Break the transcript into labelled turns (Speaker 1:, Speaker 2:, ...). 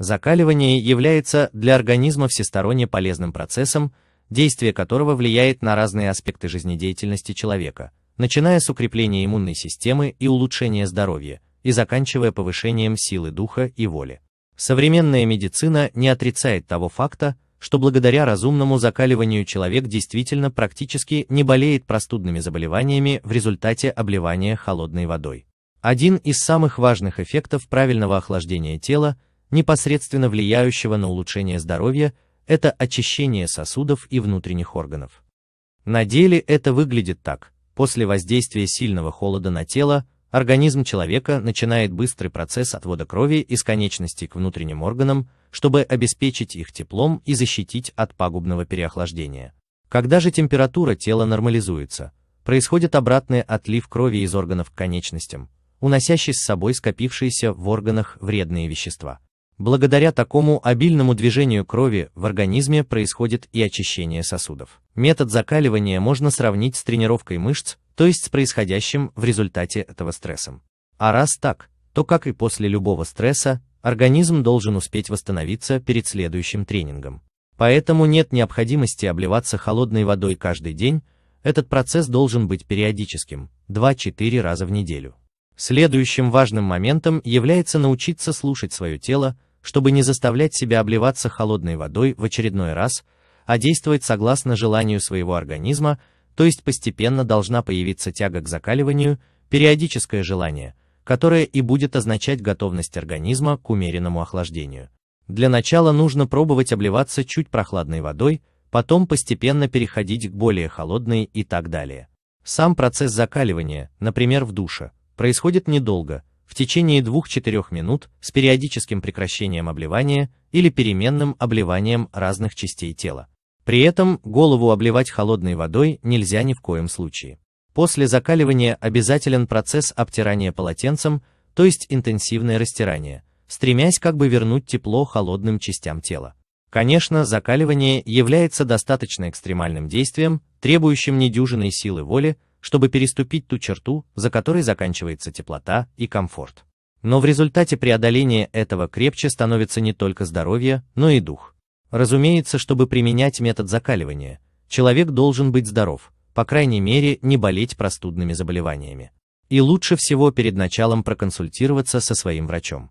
Speaker 1: Закаливание является для организма всесторонне полезным процессом, действие которого влияет на разные аспекты жизнедеятельности человека, начиная с укрепления иммунной системы и улучшения здоровья, и заканчивая повышением силы духа и воли. Современная медицина не отрицает того факта, что благодаря разумному закаливанию человек действительно практически не болеет простудными заболеваниями в результате обливания холодной водой. Один из самых важных эффектов правильного охлаждения тела – непосредственно влияющего на улучшение здоровья, это очищение сосудов и внутренних органов. На деле это выглядит так. После воздействия сильного холода на тело, организм человека начинает быстрый процесс отвода крови из конечностей к внутренним органам, чтобы обеспечить их теплом и защитить от пагубного переохлаждения. Когда же температура тела нормализуется, происходит обратный отлив крови из органов к конечностям, уносящий с собой скопившиеся в органах вредные вещества. Благодаря такому обильному движению крови в организме происходит и очищение сосудов. Метод закаливания можно сравнить с тренировкой мышц, то есть с происходящим в результате этого стрессом. А раз так, то как и после любого стресса, организм должен успеть восстановиться перед следующим тренингом. Поэтому нет необходимости обливаться холодной водой каждый день, этот процесс должен быть периодическим, 2-4 раза в неделю. Следующим важным моментом является научиться слушать свое тело, чтобы не заставлять себя обливаться холодной водой в очередной раз, а действовать согласно желанию своего организма, то есть постепенно должна появиться тяга к закаливанию, периодическое желание, которое и будет означать готовность организма к умеренному охлаждению. Для начала нужно пробовать обливаться чуть прохладной водой, потом постепенно переходить к более холодной и так далее. Сам процесс закаливания, например в душе, происходит недолго, в течение 2-4 минут с периодическим прекращением обливания или переменным обливанием разных частей тела. При этом голову обливать холодной водой нельзя ни в коем случае. После закаливания обязателен процесс обтирания полотенцем, то есть интенсивное растирание, стремясь как бы вернуть тепло холодным частям тела. Конечно, закаливание является достаточно экстремальным действием, требующим недюжинной силы воли, чтобы переступить ту черту, за которой заканчивается теплота и комфорт. Но в результате преодоления этого крепче становится не только здоровье, но и дух. Разумеется, чтобы применять метод закаливания, человек должен быть здоров, по крайней мере не болеть простудными заболеваниями. И лучше всего перед началом проконсультироваться со своим врачом.